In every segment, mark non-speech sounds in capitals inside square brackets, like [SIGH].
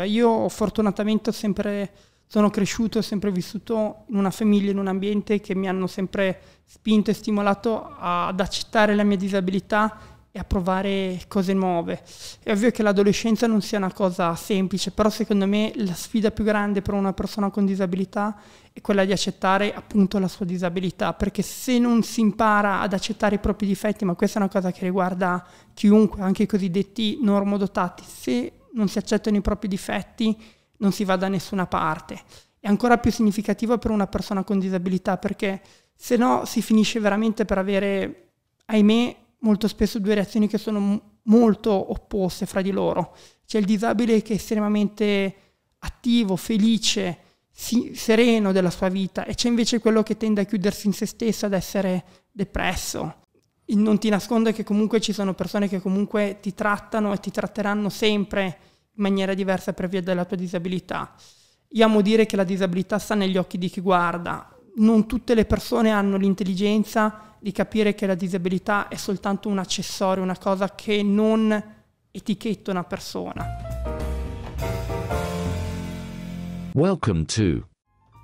Allora, io fortunatamente sempre, sono cresciuto, ho sempre vissuto in una famiglia, in un ambiente che mi hanno sempre spinto e stimolato ad accettare la mia disabilità e a provare cose nuove. È ovvio che l'adolescenza non sia una cosa semplice, però secondo me la sfida più grande per una persona con disabilità è quella di accettare appunto la sua disabilità, perché se non si impara ad accettare i propri difetti, ma questa è una cosa che riguarda chiunque, anche i cosiddetti normodotati, se non si accettano i propri difetti, non si va da nessuna parte. È ancora più significativo per una persona con disabilità perché se no si finisce veramente per avere, ahimè, molto spesso due reazioni che sono molto opposte fra di loro. C'è il disabile che è estremamente attivo, felice, si- sereno della sua vita e c'è invece quello che tende a chiudersi in se stesso, ad essere depresso. non ti nascondo che comunque ci sono persone che comunque ti trattano e ti tratteranno sempre in maniera diversa per via della tua disabilità. Io amo dire che la disabilità sta negli occhi di chi guarda. Non tutte le persone hanno l'intelligenza di capire che la disabilità è soltanto un accessorio, una cosa che non etichetta una persona. Welcome to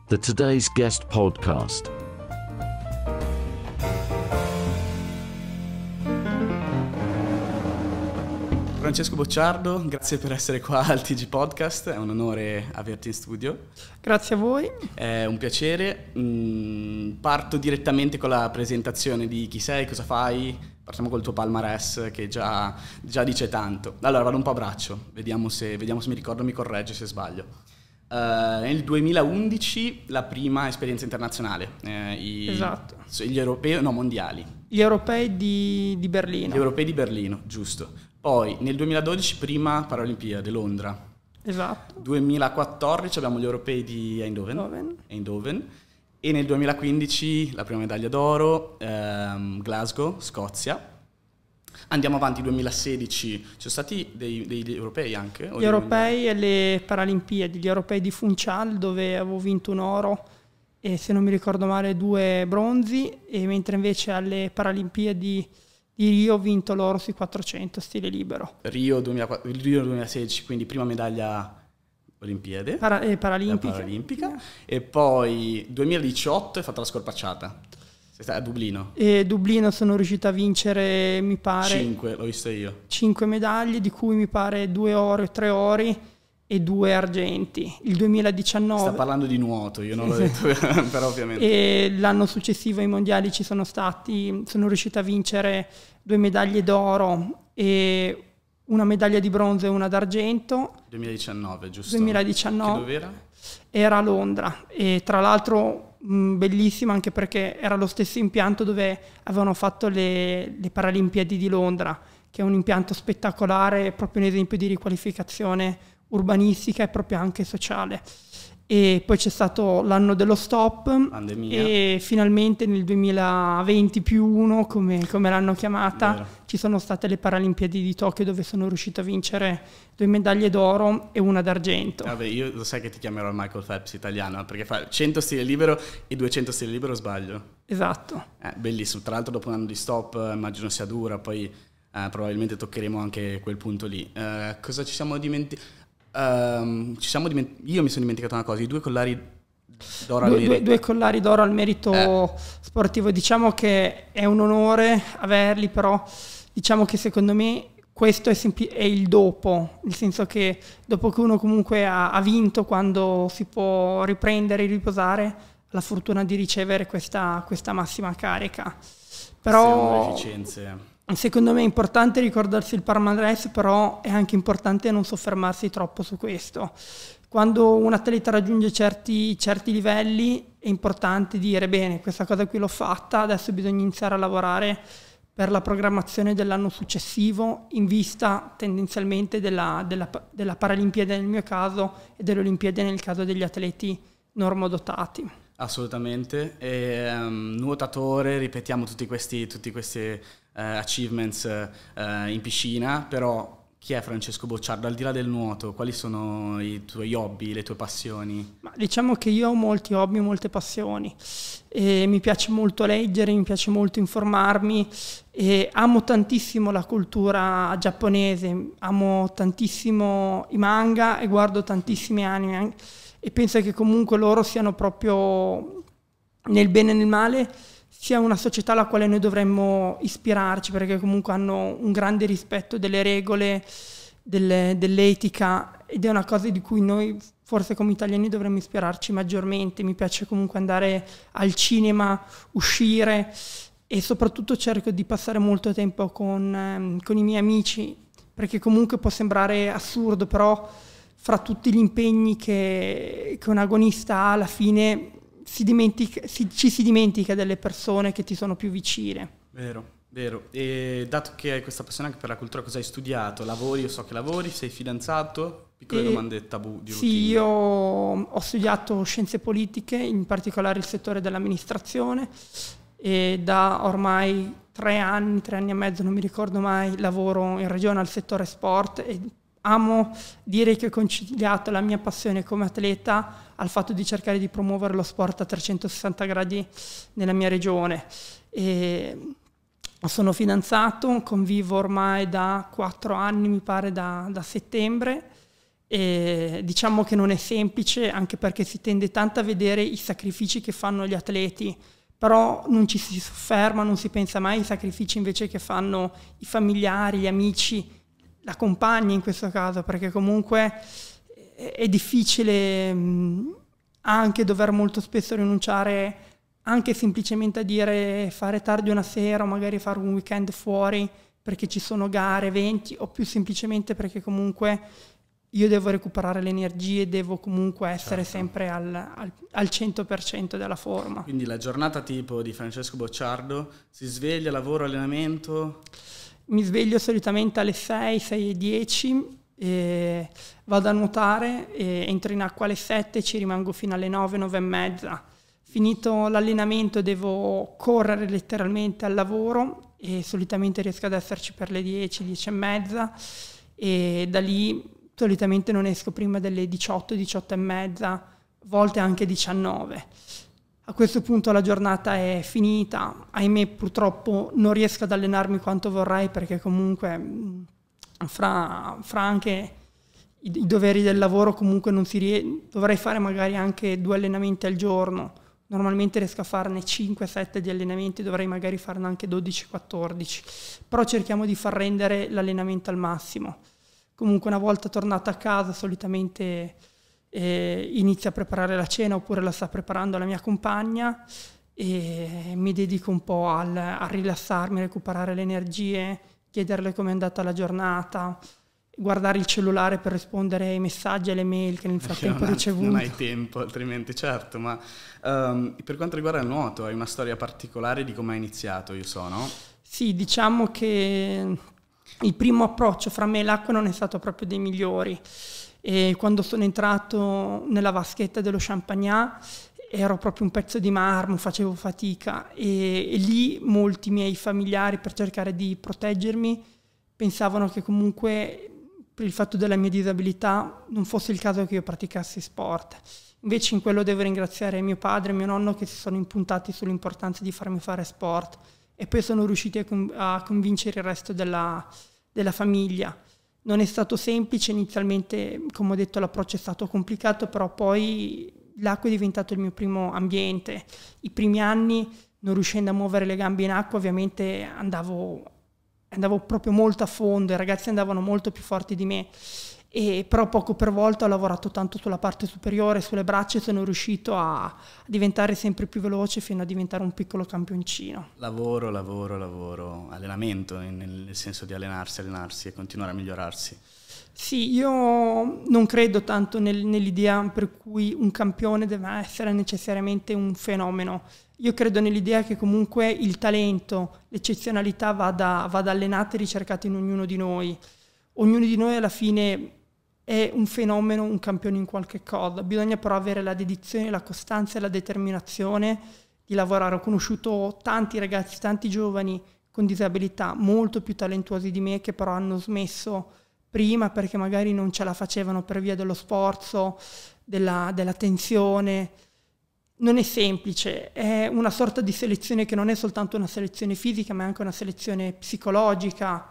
the Today's Guest podcast. Francesco Bocciardo, grazie per essere qua al TG Podcast, è un onore averti in studio. Grazie a voi. È un piacere. Mm, parto direttamente con la presentazione di chi sei, cosa fai, partiamo col tuo palmarès che già, già dice tanto. Allora vado un po' a braccio, vediamo se, vediamo se mi ricordo, mi corregge se sbaglio. Uh, nel 2011 la prima esperienza internazionale, eh, i, esatto. gli europei, no mondiali. Gli europei di, di Berlino. Gli europei di Berlino, giusto. Poi nel 2012 prima Paralimpiade, Londra. Esatto. 2014 abbiamo gli europei di Eindhoven. Eindhoven. Eindhoven. E nel 2015 la prima medaglia d'oro, ehm, Glasgow, Scozia. Andiamo avanti, 2016 ci sono stati dei, dei, europei anche? Gli europei e le Paralimpiadi, gli europei di Funchal dove avevo vinto un oro e se non mi ricordo male due bronzi, e mentre invece alle Paralimpiadi di Rio ho vinto l'oro sui 400 stile libero. Rio, 2004, Rio 2016, quindi prima medaglia Olimpiade Para, eh, paralimpica. Eh, paralimpica yeah. e poi 2018 è fatta la scorpacciata. Sei stata a Dublino. E Dublino sono riuscita a vincere, mi pare... 5, l'ho vista io. 5 medaglie, di cui mi pare 2 ore, 3 ori e due argenti. Il 2019... Sta parlando di nuoto, io non l'ho detto, [LAUGHS] però ovviamente... E l'anno successivo ai mondiali ci sono stati, sono riuscita a vincere due medaglie d'oro e una medaglia di bronzo e una d'argento. 2019, giusto? 2019. Che dov'era? Era a Londra e tra l'altro bellissima anche perché era lo stesso impianto dove avevano fatto le, le Paralimpiadi di Londra, che è un impianto spettacolare, proprio un esempio di riqualificazione urbanistica e proprio anche sociale. E poi c'è stato l'anno dello stop Pandemia. e finalmente nel 2020 più uno, come, come l'hanno chiamata, Vero. ci sono state le Paralimpiadi di Tokyo dove sono riuscito a vincere due medaglie d'oro e una d'argento. Vabbè, io lo sai che ti chiamerò Michael Phelps italiano perché fa 100 stile libero e 200 stile libero sbaglio. Esatto. Eh, bellissimo, tra l'altro dopo un anno di stop eh, immagino sia dura, poi eh, probabilmente toccheremo anche quel punto lì. Eh, cosa ci siamo dimenticati? Um, ehm, diment- io mi sono dimenticato una cosa, i due collari d'oro due, al merito. Due, due collari d'oro al merito eh. sportivo, diciamo che è un onore averli, però diciamo che secondo me questo è, sempl- è, il dopo, nel senso che dopo che uno comunque ha, ha, vinto, quando si può riprendere, e riposare, la fortuna di ricevere questa, questa massima carica. Però... Sono Secondo me è importante ricordarsi il palmarès, però è anche importante non soffermarsi troppo su questo. Quando un atleta raggiunge certi, certi livelli è importante dire bene, questa cosa qui l'ho fatta, adesso bisogna iniziare a lavorare per la programmazione dell'anno successivo in vista tendenzialmente della, della, della Paralimpiade nel mio caso e delle Olimpiadi nel caso degli atleti normodotati. Assolutamente, e, um, nuotatore, ripetiamo tutti questi, tutti questi eh, achievements eh, in piscina, però chi è Francesco Bocciardo, al di là del nuoto, quali sono i tuoi hobby, le tue passioni? Ma diciamo che io ho molti hobby, molte passioni. E mi piace molto leggere, mi piace molto informarmi, e amo tantissimo la cultura giapponese, amo tantissimo i manga e guardo tantissimi anime e penso che comunque loro siano proprio nel bene e nel male sia una società alla quale noi dovremmo ispirarci perché comunque hanno un grande rispetto delle regole, delle, dell'etica ed è una cosa di cui noi forse come italiani dovremmo ispirarci maggiormente. Mi piace comunque andare al cinema, uscire e soprattutto cerco di passare molto tempo con, ehm, con i miei amici perché comunque può sembrare assurdo, però fra tutti gli impegni che, che un agonista ha alla fine si dimentica, si, ci si dimentica delle persone che ti sono più vicine. Vero. Vero, e dato che hai questa passione anche per la cultura, cosa hai studiato? Lavori, io so che lavori, sei fidanzato? Piccole e, domande tabù di routine. Sì, io ho studiato scienze politiche, in particolare il settore dell'amministrazione e da ormai tre anni, tre anni e mezzo, non mi ricordo mai, lavoro in regione al settore sport e amo dire che ho conciliato la mia passione come atleta al fatto di cercare di promuovere lo sport a 360 gradi nella mia regione. E sono fidanzato, convivo ormai da 4 anni, mi pare da, da settembre. E diciamo che non è semplice anche perché si tende tanto a vedere i sacrifici che fanno gli atleti, però non ci si sofferma, non si pensa mai ai sacrifici invece che fanno i familiari, gli amici, la compagna in questo caso, perché comunque è difficile mh, mm, anche dover molto spesso rinunciare anche semplicemente a dire fare tardi una sera o magari fare un weekend fuori perché ci sono gare, eventi o più semplicemente perché comunque io devo recuperare le energie, devo comunque essere certo. sempre al, al, al, 100% della forma. Quindi la giornata tipo di Francesco Bocciardo si sveglia, lavoro, allenamento? Mi sveglio solitamente alle 6, 6 e 10 e vado a nuotare, entro in acqua alle 7, ci rimango fino alle 9, 9 e mezza. Finito l'allenamento devo correre letteralmente al lavoro e solitamente riesco ad esserci per le 10, 10 e mezza e da lì solitamente non esco prima delle 18, 18 e mezza, volte anche 19. A questo punto la giornata è finita, ahimè purtroppo non riesco ad allenarmi quanto vorrei perché comunque fra, fra anche i, i, doveri del lavoro comunque non si riesce, dovrei fare magari anche due allenamenti al giorno, normalmente riesco a farne 5-7 di allenamenti, dovrei magari farne anche 12-14, però cerchiamo di far rendere l'allenamento al massimo. Comunque una volta tornata a casa solitamente eh, inizio a preparare la cena oppure la sta preparando la mia compagna e mi dedico un po' al, a rilassarmi, a recuperare le energie, chiederle come è andata la giornata, guardare il cellulare per rispondere ai messaggi e alle mail che nel eh, frattempo non ricevuto. Non hai tempo, altrimenti certo, ma um, per quanto riguarda il nuoto hai una storia particolare di come hai iniziato, io so, no? Sì, diciamo che il primo approccio fra me e l'acqua non è stato proprio dei migliori. E quando sono entrato nella vaschetta dello Champagnat ero proprio un pezzo di marmo, facevo fatica e, e, lì molti miei familiari per cercare di proteggermi pensavano che comunque per il fatto della mia disabilità non fosse il caso che io praticassi sport. Invece in quello devo ringraziare mio padre e mio nonno che si sono impuntati sull'importanza di farmi fare sport e poi sono riusciti a, con- a convincere il resto della, della famiglia. Non è stato semplice, inizialmente come ho detto l'approccio è stato complicato, però poi l'acqua è diventato il mio primo ambiente. I primi anni, non riuscendo a muovere le gambe in acqua, ovviamente andavo, andavo proprio molto a fondo, i ragazzi andavano molto più forti di me e però poco per volta ho lavorato tanto sulla parte superiore, sulle braccia e sono riuscito a diventare sempre più veloce fino a diventare un piccolo campioncino. Lavoro, lavoro, lavoro, allenamento nel senso di allenarsi, allenarsi e continuare a migliorarsi. Sì, io non credo tanto nel, nell'idea per cui un campione deve essere necessariamente un fenomeno. Io credo nell'idea che comunque il talento, l'eccezionalità vada, vada allenata e ricercata in ognuno di noi. Ognuno di noi alla fine è un fenomeno, un campione in qualche cosa, bisogna però avere la dedizione, la costanza e la determinazione di lavorare. Ho conosciuto tanti ragazzi, tanti giovani con disabilità molto più talentuosi di me che però hanno smesso prima perché magari non ce la facevano per via dello sforzo, della, della tensione. Non è semplice, è una sorta di selezione che non è soltanto una selezione fisica ma è anche una selezione psicologica,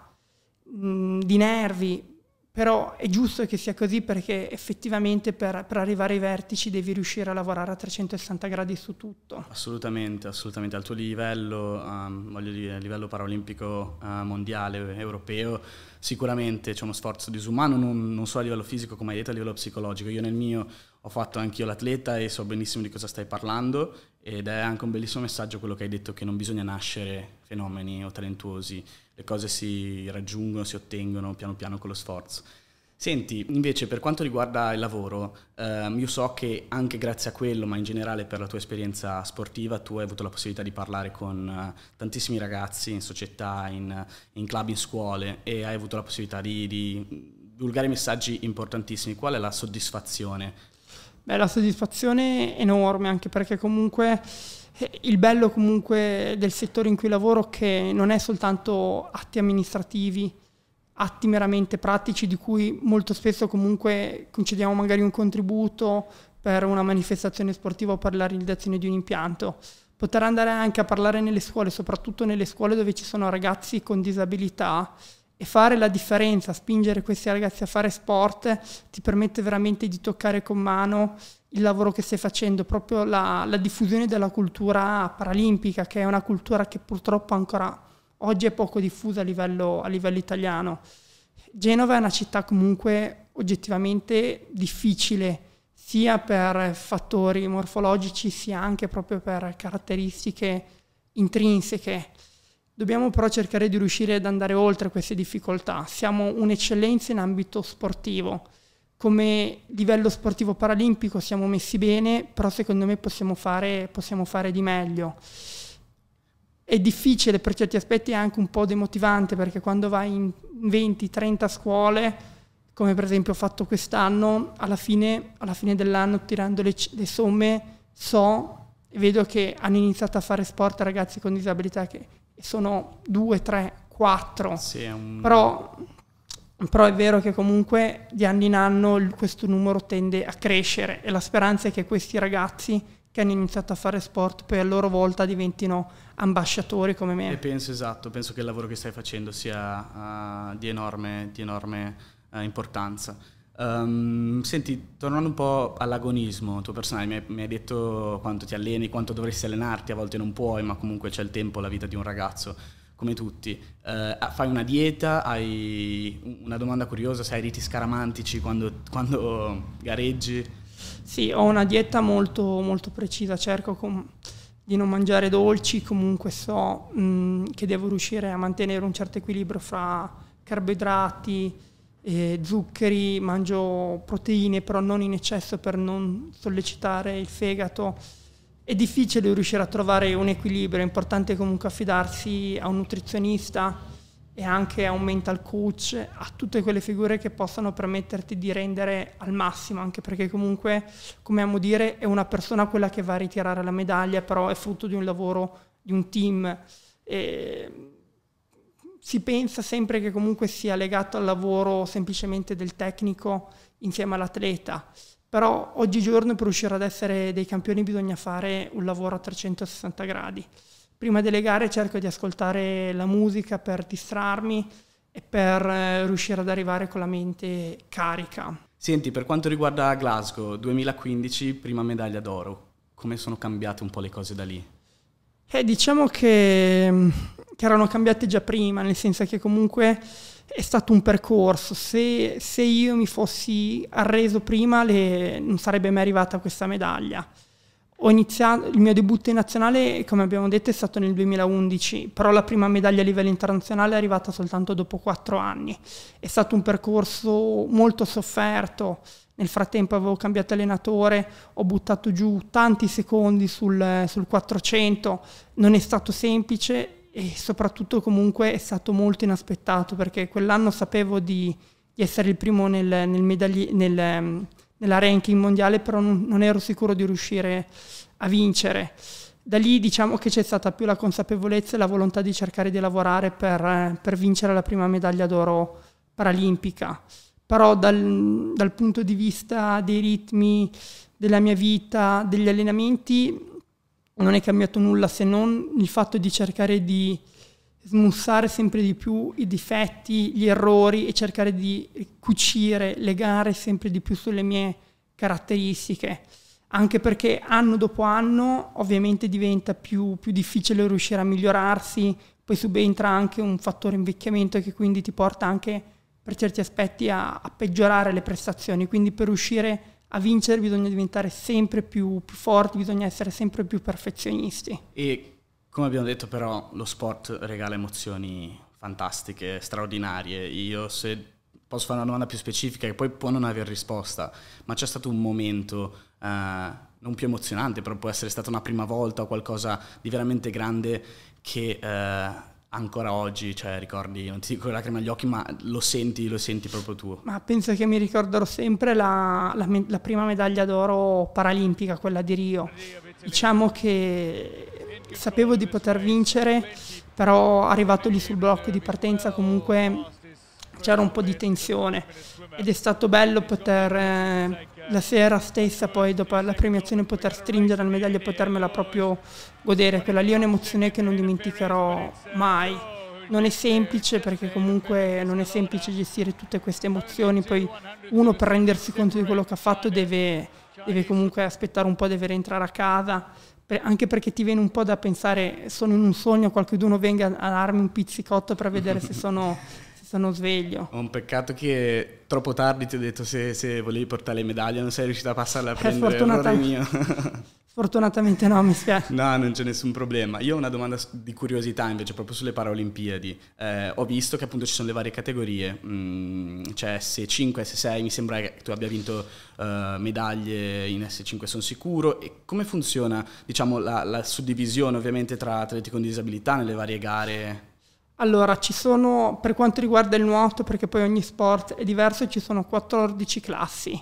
mh, di nervi, però è giusto che sia così perché effettivamente per, per, arrivare ai vertici devi riuscire a lavorare a 360 gradi su tutto. Assolutamente, assolutamente. Al tuo livello, um, voglio dire, a livello paralimpico uh, mondiale, europeo, sicuramente c'è uno sforzo disumano, non, non, solo a livello fisico come hai detto, a livello psicologico. Io nel mio ho fatto anch'io l'atleta e so benissimo di cosa stai parlando ed è anche un bellissimo messaggio quello che hai detto che non bisogna nascere fenomeni o talentuosi, le cose si raggiungono, si ottengono piano piano con lo sforzo. Senti, invece per quanto riguarda il lavoro, ehm, io so che anche grazie a quello, ma in generale per la tua esperienza sportiva, tu hai avuto la possibilità di parlare con eh, tantissimi ragazzi in società, in, in, club, in scuole e hai avuto la possibilità di, di divulgare messaggi importantissimi. Qual è la soddisfazione? Beh, la soddisfazione è enorme, anche perché comunque eh, il bello comunque del settore in cui lavoro è che non è soltanto atti amministrativi, atti meramente pratici di cui molto spesso comunque concediamo magari un contributo per una manifestazione sportiva o per la realizzazione di un impianto. Poter andare anche a parlare nelle scuole, soprattutto nelle scuole dove ci sono ragazzi con disabilità e fare la differenza, spingere questi ragazzi a fare sport ti permette veramente di toccare con mano il lavoro che stai facendo, proprio la, la diffusione della cultura paralimpica, che è una cultura che purtroppo ancora oggi è poco diffusa a livello, a livello italiano. Genova è una città comunque oggettivamente difficile, sia per fattori morfologici, sia anche proprio per caratteristiche intrinseche. Dobbiamo però cercare di riuscire ad andare oltre queste difficoltà. Siamo un'eccellenza in ambito sportivo. Come livello sportivo paralimpico siamo messi bene, però secondo me possiamo fare, possiamo fare di meglio è difficile per certi aspetti, è anche un po' demotivante perché quando vai in 20-30 scuole, come per esempio ho fatto quest'anno, alla fine, alla fine dell'anno tirando le, le somme so e vedo che hanno iniziato a fare sport ragazzi con disabilità che sono 2, 3, 4. Sì, un... però, però è vero che comunque di anno in anno questo numero tende a crescere e la speranza è che questi ragazzi che hanno iniziato a fare sport poi a loro volta diventino ambasciatori come me. E penso esatto, penso che il lavoro che stai facendo sia uh, di enorme, di enorme uh, importanza. Um, senti, tornando un po' all'agonismo tuo personale, mi hai, mi hai, detto quanto ti alleni, quanto dovresti allenarti, a volte non puoi, ma comunque c'è il tempo, la vita di un ragazzo come tutti. Uh, fai una dieta, hai una domanda curiosa, se hai riti scaramantici quando, quando gareggi? Sì, ho una dieta molto, molto precisa, cerco com- di non mangiare dolci, comunque so mh, che devo riuscire a mantenere un certo equilibrio fra carboidrati, e zuccheri, mangio proteine però non in eccesso per non sollecitare il fegato. È difficile riuscire a trovare un equilibrio, è importante comunque affidarsi a un nutrizionista e anche a un mental coach, a tutte quelle figure che possano permetterti di rendere al massimo, anche perché comunque, come amo dire, è una persona quella che va a ritirare la medaglia, però è frutto di un lavoro, di un team. E si pensa sempre che comunque sia legato al lavoro semplicemente del tecnico insieme all'atleta, però oggigiorno per riuscire ad essere dei campioni bisogna fare un lavoro a 360 gradi prima delle gare cerco di ascoltare la musica per distrarmi e per eh, riuscire ad arrivare con la mente carica. Senti, per quanto riguarda Glasgow, 2015, prima medaglia d'oro, come sono cambiate un po' le cose da lì? Eh, diciamo che, mm, che erano cambiate già prima, nel senso che comunque è stato un percorso. Se, se io mi fossi arreso prima, le, non sarebbe mai arrivata questa medaglia iniziato, il mio debutto in nazionale, come abbiamo detto, è stato nel 2011, però la prima medaglia a livello internazionale è arrivata soltanto dopo quattro anni. È stato un percorso molto sofferto, nel frattempo avevo cambiato allenatore, ho buttato giù tanti secondi sul, sul 400, non è stato semplice e soprattutto comunque è stato molto inaspettato perché quell'anno sapevo di, di essere il primo nel, nel, medagli, nel ehm, nella ranking mondiale, però non, non ero sicuro di riuscire a vincere. Da lì diciamo che c'è stata più la consapevolezza e la volontà di cercare di lavorare per, eh, per vincere la prima medaglia d'oro paralimpica. Però dal, dal punto di vista dei ritmi della mia vita, degli allenamenti, non è cambiato nulla se non il fatto di cercare di smussare sempre di più i difetti, gli errori e cercare di cucire, legare sempre di più sulle mie caratteristiche, anche perché anno dopo anno ovviamente diventa più, più difficile riuscire a migliorarsi, poi subentra anche un fattore invecchiamento che quindi ti porta anche per certi aspetti a, a peggiorare le prestazioni, quindi per riuscire a vincere bisogna diventare sempre più, più forti, bisogna essere sempre più perfezionisti. E come abbiamo detto però lo sport regala emozioni fantastiche, straordinarie. Io se posso fare una domanda più specifica che poi può non aver risposta, ma c'è stato un momento eh, non più emozionante, però può essere stata una prima volta o qualcosa di veramente grande che eh, ancora oggi, cioè ricordi, non ti dico lacrime agli occhi, ma lo senti, lo senti proprio tu. Ma penso che mi ricorderò sempre la, la, la prima medaglia d'oro paralimpica, quella di Rio. Diciamo che sapevo di poter vincere, però arrivato lì sul blocco di partenza comunque c'era un po' di tensione ed è stato bello poter eh, la sera stessa poi dopo la premiazione poter stringere la medaglia e potermela proprio godere, quella lì è un'emozione che non dimenticherò mai. Non è semplice perché comunque non è semplice gestire tutte queste emozioni, poi uno per rendersi conto di quello che ha fatto deve, deve comunque aspettare un po', deve rientrare a casa anche perché ti viene un po' da pensare, sono in un sogno, qualcuno venga a darmi un pizzicotto per vedere se sono, se sono sveglio. È un peccato che troppo tardi ti ho detto se, se volevi portare le medaglie non sei riuscito a passarle a prendere, è fortunatamente, [LAUGHS] [LAUGHS] Fortunatamente no, mi spiace. No, non c'è nessun problema. Io ho una domanda di curiosità invece proprio sulle Paralimpiadi. Eh, ho visto che appunto ci sono le varie categorie, mm, cioè S5, S6, mi sembra che tu abbia vinto uh, medaglie in S5, sono sicuro. E come funziona diciamo, la, la suddivisione ovviamente tra atleti con disabilità nelle varie gare? Allora, ci sono, per quanto riguarda il nuoto, perché poi ogni sport è diverso, ci sono 14 classi.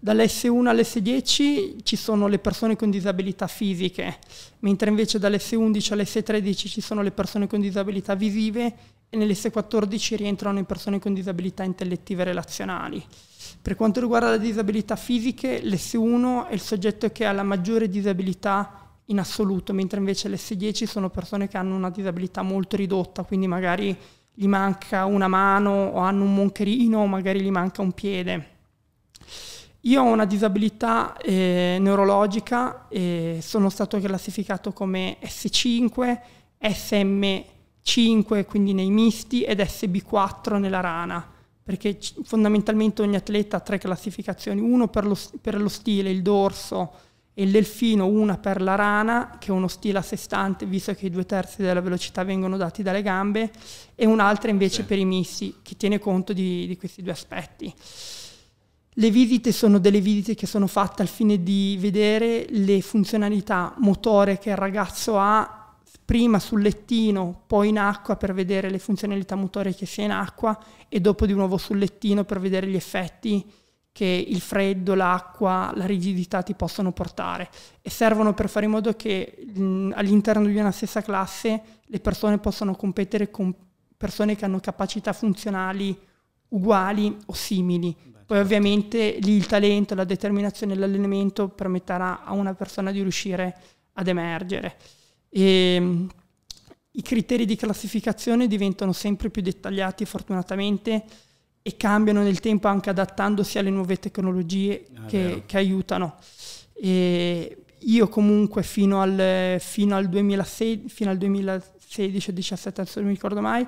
Dall'S1 all'S10 ci sono le persone con disabilità fisiche, mentre invece dall'S11 all'S13 ci sono le persone con disabilità visive e nell'S14 rientrano le persone con disabilità intellettive e relazionali. Per quanto riguarda le disabilità fisiche, l'S1 è il soggetto che ha la maggiore disabilità in assoluto, mentre invece l'S10 sono persone che hanno una disabilità molto ridotta, quindi magari gli manca una mano o hanno un moncherino o magari gli manca un piede. Io ho una disabilità eh, neurologica e sono stato classificato come S5, SM5 quindi nei misti ed SB4 nella rana perché fondamentalmente ogni atleta ha tre classificazioni, uno per lo, per lo stile, il dorso e il delfino, una per la rana, che è uno stile a sé stante, visto che i due terzi della velocità vengono dati dalle gambe, e un'altra invece sì. per i misti, che tiene conto di, di questi due aspetti. Le visite sono delle visite che sono fatte al fine di vedere le funzionalità motore che il ragazzo ha prima sul lettino, poi in acqua per vedere le funzionalità motore che si in acqua e dopo di nuovo sul lettino per vedere gli effetti che il freddo, l'acqua, la rigidità ti possono portare e servono per fare in modo che mh, all'interno di una stessa classe le persone possano competere con persone che hanno capacità funzionali uguali o simili, Beh. Poi ovviamente lì il talento, la determinazione e l'allenamento permetterà a una persona di riuscire ad emergere. E, ehm, I criteri di classificazione diventano sempre più dettagliati fortunatamente e cambiano nel tempo anche adattandosi alle nuove tecnologie ah, che, che, aiutano. E io comunque fino al, fino al 2016, fino al 2016 17 non mi ricordo mai,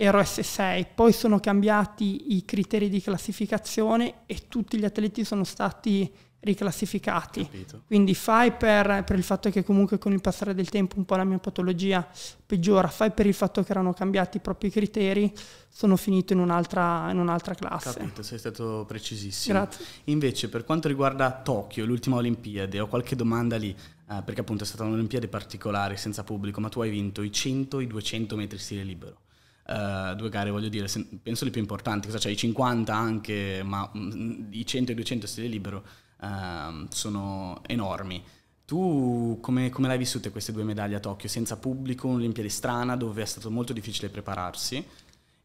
ero S6, poi sono cambiati i criteri di classificazione e tutti gli atleti sono stati riclassificati. Capito. Quindi fai per, per, il fatto che comunque con il passare del tempo un po' la mia patologia peggiora, fai per il fatto che erano cambiati i propri criteri, sono finito in un'altra, in un'altra classe. Capito, sei stato precisissimo. Grazie. Invece per quanto riguarda Tokyo, l'ultima Olimpiade, ho qualche domanda lì, eh, perché appunto è stata un'Olimpiade particolare, senza pubblico, ma tu hai vinto i 100, i 200 metri stile libero. Eh, due gare, voglio dire, se, penso le più importanti, cosa c'è, i 50 anche, ma mh, mm, i 100 e 200 stile libero uh, sono enormi. Tu come, come l'hai vissuta queste due medaglie a Tokyo? Senza pubblico, un'Olimpiade strana dove è stato molto difficile prepararsi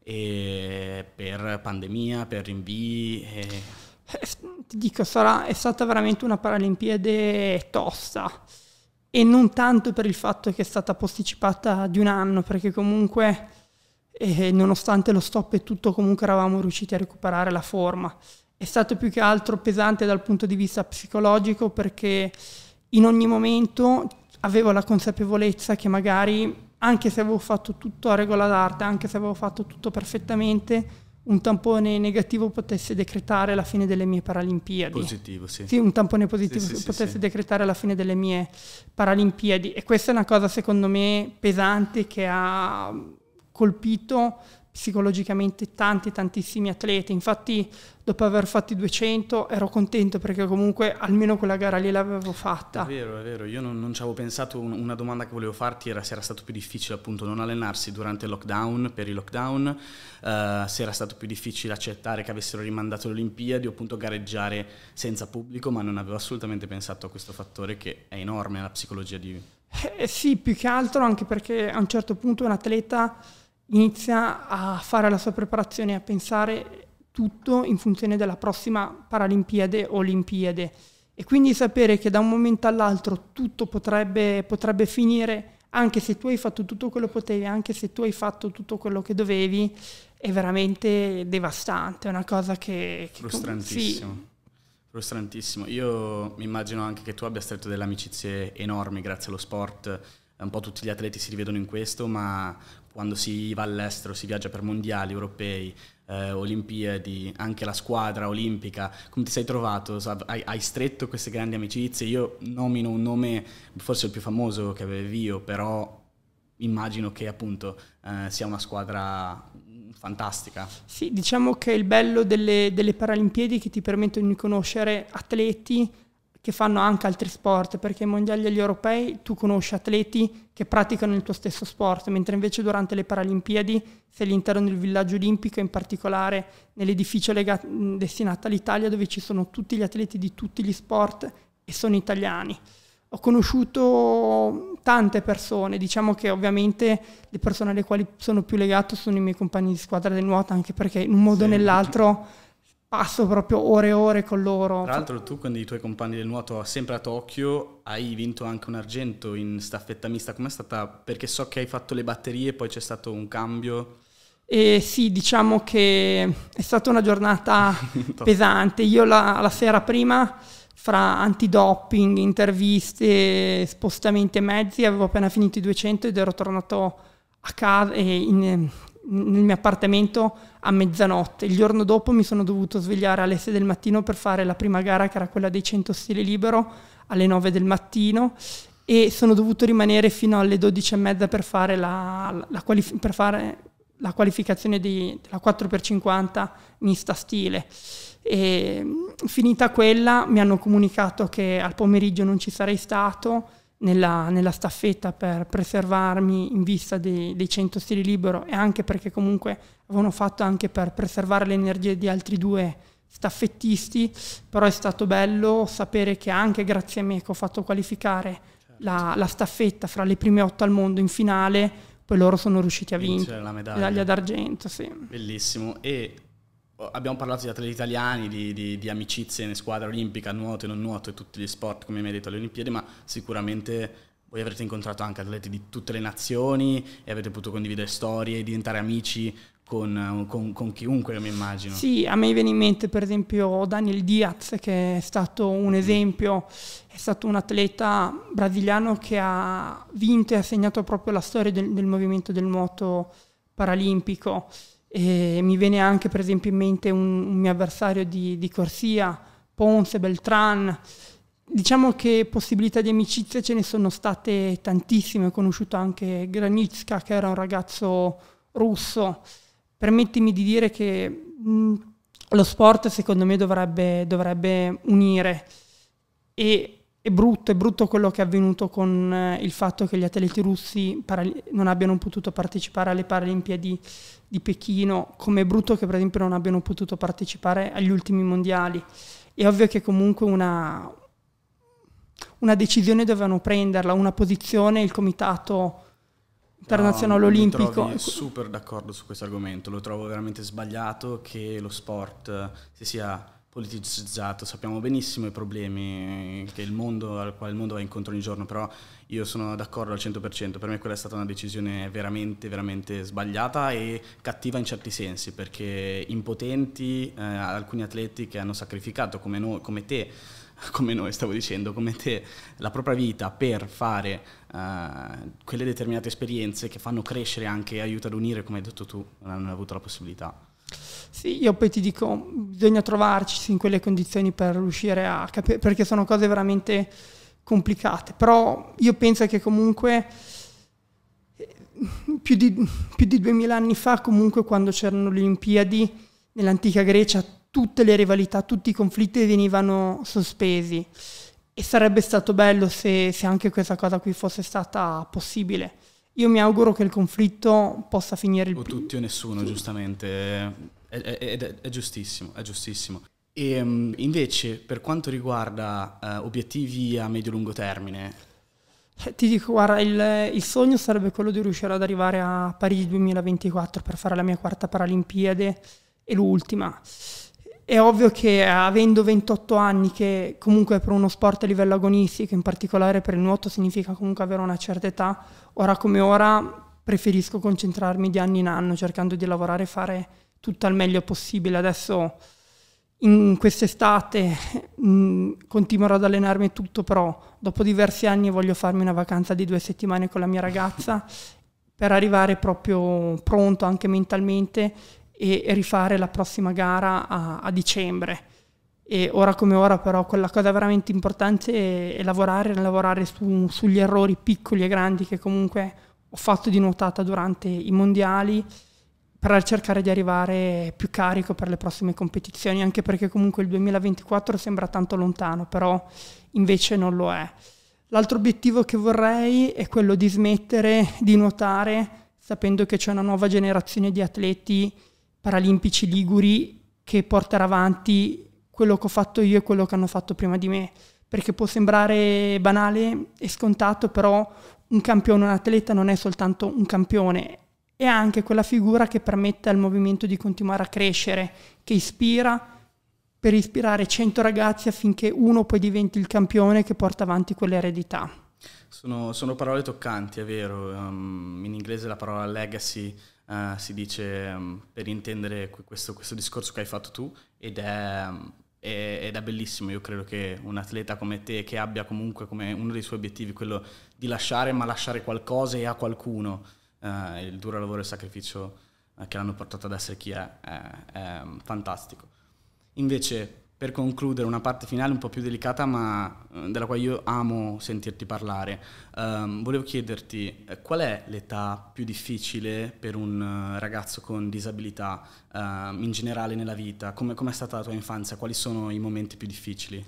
e per pandemia, per rinvii. E... Eh, ti dico, sarà, è stata veramente una Paralimpiade tosta e non tanto per il fatto che è stata posticipata di un anno, perché comunque e eh, nonostante lo stop e tutto comunque eravamo riusciti a recuperare la forma. È stato più che altro pesante dal punto di vista psicologico perché in ogni momento avevo la consapevolezza che magari anche se avevo fatto tutto a regola d'arte, anche se avevo fatto tutto perfettamente, un tampone negativo potesse decretare la fine delle mie Paralimpiadi. Positivo, sì. Sì, un tampone positivo sì, sì, potesse sì, decretare la fine delle mie Paralimpiadi. E questa è una cosa, secondo me, pesante che ha colpito psicologicamente tanti, tantissimi atleti. Infatti, dopo aver fatto i 200, ero contento perché comunque almeno quella gara lì l'avevo fatta. È vero, è vero. Io non, non ci avevo pensato. Una domanda che volevo farti era se era stato più difficile, appunto, non allenarsi durante il lockdown, per il lockdown, uh, se era stato più difficile accettare che avessero rimandato le Olimpiadi o, appunto, gareggiare senza pubblico, ma non avevo assolutamente pensato a questo fattore che è enorme la psicologia di. Eh, sì, più che altro anche perché a un certo punto un atleta inizia a fare la sua preparazione, a pensare tutto in funzione della prossima Paralimpiade o Olimpiade. E quindi sapere che da un momento all'altro tutto potrebbe, potrebbe finire, anche se tu hai fatto tutto quello che potevi, anche se tu hai fatto tutto quello che dovevi, è veramente devastante, è una cosa che... che frustrantissimo. Sì. Frustrantissimo. Io mi immagino anche che tu abbia stretto delle amicizie enormi grazie allo sport, un po' tutti gli atleti si rivedono in questo, ma quando si va all'estero, si viaggia per mondiali europei, eh, Olimpiadi, anche la squadra olimpica, come ti sei trovato? Hai, hai, stretto queste grandi amicizie? Io nomino un nome, forse il più famoso che avevi io, però immagino che appunto eh, sia una squadra fantastica. Sì, diciamo che il bello delle, delle Paralimpiadi è che ti permettono di conoscere atleti che fanno anche altri sport, perché ai mondiali e agli europei tu conosci atleti che praticano il tuo stesso sport, mentre invece durante le Paralimpiadi sei all'interno del villaggio olimpico, in particolare nell'edificio legato, destinato all'Italia dove ci sono tutti gli atleti di tutti gli sport e sono italiani. Ho conosciuto tante persone, diciamo che ovviamente le persone alle quali sono più legato sono i miei compagni di squadra del nuoto, anche perché in un modo o nell'altro passo proprio ore e ore con loro. Tra l'altro tu con i tuoi compagni del nuoto sempre a Tokyo hai vinto anche un argento in staffetta mista, com'è stata? Perché so che hai fatto le batterie, poi c'è stato un cambio. E sì, diciamo che è stata una giornata [LAUGHS] pesante. Io la, la sera prima, fra antidoping, interviste, spostamenti e mezzi, avevo appena finito i 200 ed ero tornato a casa, e in, nel mio appartamento a mezzanotte. Il giorno dopo mi sono dovuto svegliare alle 6 del mattino per fare la prima gara che era quella dei 100 stile libero alle 9 del mattino e sono dovuto rimanere fino alle 12 e mezza per fare la, la, qualif- per fare la qualificazione di, della 4x50 mista stile. E, finita quella mi hanno comunicato che al pomeriggio non ci sarei stato nella, nella staffetta per preservarmi in vista dei, dei 100 stili libero e anche perché comunque avevano fatto anche per preservare le energie di altri due staffettisti, però è stato bello sapere che anche grazie a me che ho fatto qualificare certo. la, la, staffetta fra le prime otto al mondo in finale, poi loro sono riusciti a vincere, vincere la medaglia, medaglia d'argento. Sì. Bellissimo. E abbiamo parlato di atleti italiani, di, di, di amicizie in squadra olimpica, nuoto e non nuoto e tutti gli sport, come mi hai detto, alle Olimpiadi, ma sicuramente voi avrete incontrato anche atleti di tutte le nazioni e avete potuto condividere storie, diventare amici con, con, con chiunque, mi immagino. Sì, a me viene in mente per esempio Daniel Diaz, che è stato un mm-hmm. esempio, è stato un atleta brasiliano che ha vinto e ha segnato proprio la storia del, del movimento del nuoto paralimpico. E mi viene anche per esempio in mente un, un mio avversario di, di, Corsia, Ponce, Beltran. Diciamo che possibilità di amicizia ce ne sono state tantissime, ho conosciuto anche Granitska che era un ragazzo russo. Permettimi di dire che mh, mm, lo sport secondo me dovrebbe, dovrebbe unire e è brutto, è brutto quello che è avvenuto con eh, il fatto che gli atleti russi non abbiano potuto partecipare alle Paralimpiadi di Pechino, come è brutto che per esempio non abbiano potuto partecipare agli ultimi mondiali. È ovvio che comunque una, una decisione dovevano prenderla, una posizione, il comitato internazionale no, olimpico. Sono super d'accordo su questo argomento, lo trovo veramente sbagliato che lo sport eh, si sia politicizzato, sappiamo benissimo i problemi mondo, al quale il mondo va incontro ogni giorno, però io sono d'accordo al 100%, per me quella è stata una decisione veramente, veramente sbagliata e cattiva in certi sensi, perché impotenti eh, alcuni atleti che hanno sacrificato come, noi, come te, [LAUGHS] come noi stavo dicendo, come te, la propria vita per fare uh, quelle determinate esperienze che fanno crescere anche e aiutano ad unire, come hai detto tu, non hanno avuto la possibilità. Sì, io poi ti dico, bisogna trovarci in quelle condizioni per riuscire a capire, perché sono cose veramente complicate, però io penso che comunque eh, più di, più di 2000 anni fa, comunque quando c'erano le Olimpiadi nell'antica Grecia, tutte le rivalità, tutti i conflitti venivano sospesi e sarebbe stato bello se, se anche questa cosa qui fosse stata possibile. Io mi auguro che il conflitto possa finire il o tutti o nessuno, sì. giustamente. È, è, è, è, giustissimo, è giustissimo. E ehm, invece, per quanto riguarda eh, obiettivi a medio-lungo termine, eh, ti dico, guarda, il, il, sogno sarebbe quello di riuscire ad arrivare a Parigi 2024 per fare la mia quarta Paralimpiade e l'ultima. È ovvio che avendo 28 anni, che comunque per uno sport a livello agonistico, in particolare per il nuoto, significa comunque avere una certa età, ora come ora preferisco concentrarmi di anno in anno, cercando di lavorare e fare tutto al meglio possibile. Adesso in quest'estate mh, mm, continuerò ad allenarmi tutto, però dopo diversi anni voglio farmi una vacanza di due settimane con la mia ragazza per arrivare proprio pronto anche mentalmente e rifare la prossima gara a, a dicembre. E ora come ora però quella cosa veramente importante è, è lavorare, lavorare su, sugli errori piccoli e grandi che comunque ho fatto di nuotata durante i mondiali per cercare di arrivare più carico per le prossime competizioni, anche perché comunque il 2024 sembra tanto lontano, però invece non lo è. L'altro obiettivo che vorrei è quello di smettere di nuotare sapendo che c'è una nuova generazione di atleti paralimpici liguri che portare avanti quello che ho fatto io e quello che hanno fatto prima di me. Perché può sembrare banale e scontato, però un campione, un atleta non è soltanto un campione, è anche quella figura che permette al movimento di continuare a crescere, che ispira per ispirare 100 ragazzi affinché uno poi diventi il campione che porta avanti quell'eredità. Sono, sono parole toccanti, è vero. Um, in inglese la parola legacy uh, si dice um, per intendere questo, questo, discorso che hai fatto tu ed è, um, è, ed è bellissimo. Io credo che un atleta come te che abbia comunque come uno dei suoi obiettivi quello di lasciare ma lasciare qualcosa e a qualcuno uh, il duro lavoro e il sacrificio eh, che l'hanno portato ad essere chi è, è, è mm, fantastico. Invece per concludere una parte finale un po' più delicata ma eh, della quale io amo sentirti parlare, um, volevo chiederti eh, qual è l'età più difficile per un eh, ragazzo con disabilità uh, in generale nella vita? Come, è stata la tua infanzia? Quali sono i momenti più difficili?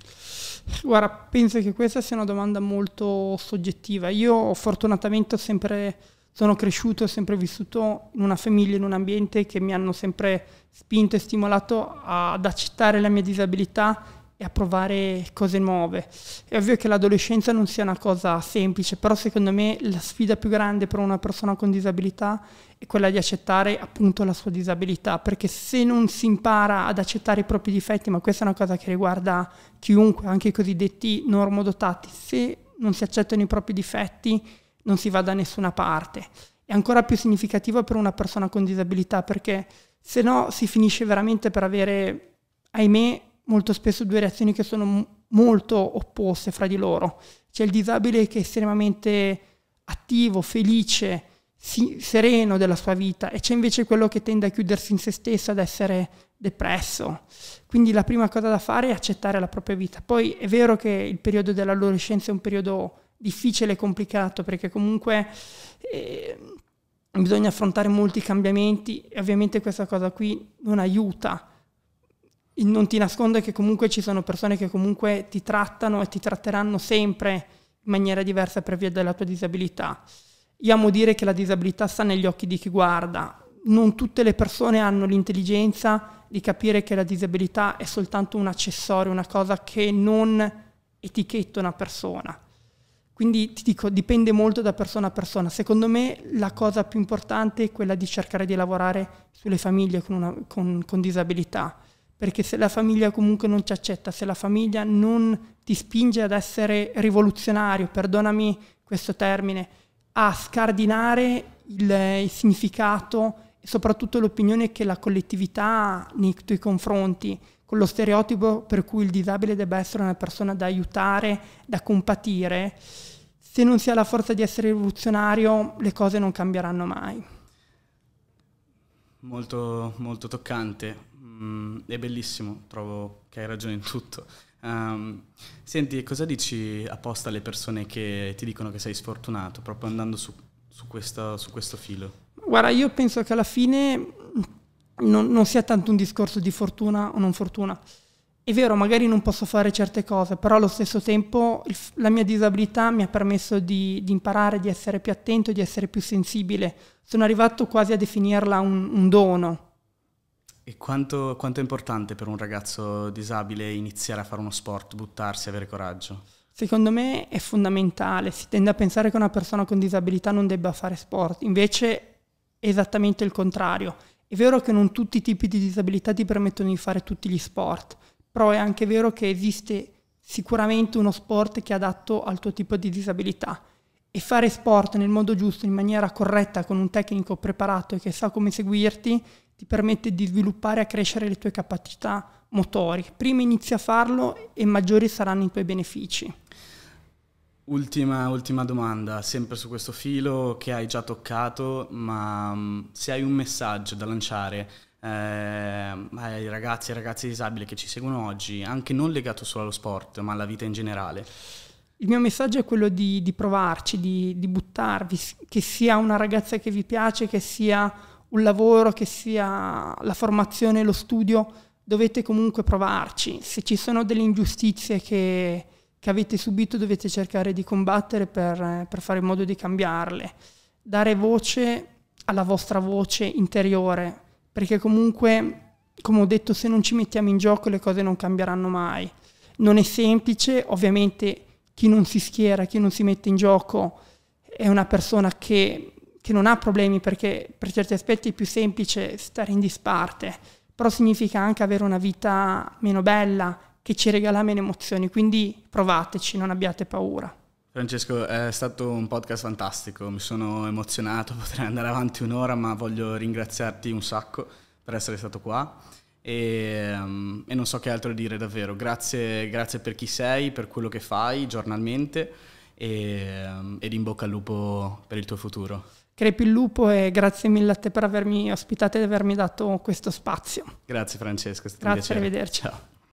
Guarda, penso che questa sia una domanda molto soggettiva. Io fortunatamente ho sempre sono cresciuto e ho sempre vissuto in una famiglia, in un ambiente che mi hanno sempre spinto e stimolato ad accettare la mia disabilità e a provare cose nuove. È ovvio che l'adolescenza non sia una cosa semplice, però secondo me la sfida più grande per una persona con disabilità è quella di accettare appunto la sua disabilità, perché se non si impara ad accettare i propri difetti, ma questa è una cosa che riguarda chiunque, anche i cosiddetti normodotati, se non si accettano i propri difetti, non si va da nessuna parte. È ancora più significativo per una persona con disabilità perché se no si finisce veramente per avere, ahimè, molto spesso due reazioni che sono molto opposte fra di loro. C'è il disabile che è estremamente attivo, felice, si- sereno della sua vita e c'è invece quello che tende a chiudersi in se stesso, ad essere depresso. Quindi la prima cosa da fare è accettare la propria vita. Poi è vero che il periodo dell'adolescenza è un periodo difficile e complicato perché comunque eh, bisogna affrontare molti cambiamenti e ovviamente questa cosa qui non aiuta. Non ti nasconde che comunque ci sono persone che comunque ti trattano e ti tratteranno sempre in maniera diversa per via della tua disabilità. Io amo dire che la disabilità sta negli occhi di chi guarda. Non tutte le persone hanno l'intelligenza di capire che la disabilità è soltanto un accessorio, una cosa che non etichetta una persona quindi ti dico, dipende molto da persona a persona. Secondo me la cosa più importante è quella di cercare di lavorare sulle famiglie con, una, con, con disabilità, perché se la famiglia comunque non ci accetta, se la famiglia non ti spinge ad essere rivoluzionario, perdonami questo termine, a scardinare il, il significato e soprattutto l'opinione che la collettività ha nei tuoi confronti, con lo stereotipo per cui il disabile debba essere una persona da aiutare, da compatire, se non si ha la forza di essere rivoluzionario le cose non cambieranno mai. Molto, molto toccante, mm, è bellissimo, trovo che hai ragione in tutto. Um, senti, cosa dici apposta alle persone che ti dicono che sei sfortunato, proprio andando su, su, questo, su questo filo? Guarda, io penso che alla fine non, non sia tanto un discorso di fortuna o non fortuna. È vero, magari non posso fare certe cose, però allo stesso tempo il, la mia disabilità mi ha permesso di, di, imparare, di essere più attento, di essere più sensibile. Sono arrivato quasi a definirla un, un dono. E quanto, quanto, è importante per un ragazzo disabile iniziare a fare uno sport, buttarsi, avere coraggio? Secondo me è fondamentale, si tende a pensare che una persona con disabilità non debba fare sport, invece è esattamente il contrario è vero che non tutti i tipi di disabilità ti permettono di fare tutti gli sport, però è anche vero che esiste sicuramente uno sport che è adatto al tuo tipo di disabilità. E fare sport nel modo giusto, in maniera corretta, con un tecnico preparato e che sa come seguirti, ti permette di sviluppare e crescere le tue capacità motori. Prima inizi a farlo e maggiori saranno i tuoi benefici. Ultima, ultima, domanda, sempre su questo filo che hai già toccato, ma mm, se hai un messaggio da lanciare eh, ai ragazzi e ragazze disabili che ci seguono oggi, anche non legato solo allo sport, ma alla vita in generale. Il mio messaggio è quello di, di provarci, di, di buttarvi, che sia una ragazza che vi piace, che sia un lavoro, che sia la formazione, lo studio, dovete comunque provarci. Se ci sono delle ingiustizie che che avete subito dovete cercare di combattere per, per fare in modo di cambiarle. Dare voce alla vostra voce interiore, perché comunque, come ho detto, se non ci mettiamo in gioco le cose non cambieranno mai. Non è semplice, ovviamente chi non si schiera, chi non si mette in gioco è una persona che, che non ha problemi perché per certi aspetti è più semplice stare in disparte, però significa anche avere una vita meno bella, che ci regala meno emozioni, quindi provateci, non abbiate paura. Francesco, è stato un podcast fantastico, mi sono emozionato, [LAUGHS] potrei andare avanti un'ora, ma voglio ringraziarti un sacco per essere stato qua e, um, e non so che altro dire davvero. Grazie, grazie, per chi sei, per quello che fai giornalmente e, um, ed in bocca al lupo per il tuo futuro. Crepi il lupo e grazie mille a te per avermi ospitato e avermi dato questo spazio. Grazie Francesco, è stato grazie, un piacere. Grazie, arrivederci. Ciao.